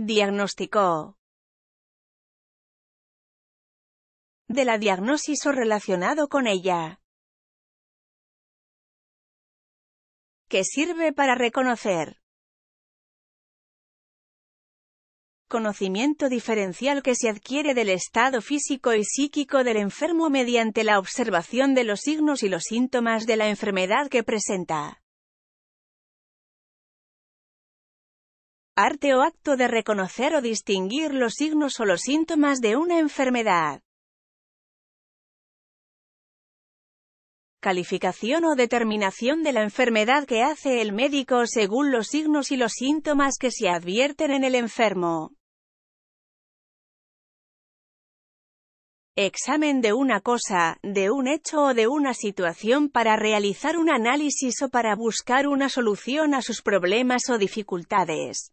Diagnóstico. De la diagnosis o relacionado con ella. Que sirve para reconocer. Conocimiento diferencial que se adquiere del estado físico y psíquico del enfermo mediante la observación de los signos y los síntomas de la enfermedad que presenta. arte o acto de reconocer o distinguir los signos o los síntomas de una enfermedad. Calificación o determinación de la enfermedad que hace el médico según los signos y los síntomas que se advierten en el enfermo. examen de una cosa, de un hecho o de una situación para realizar un análisis o para buscar una solución a sus problemas o dificultades.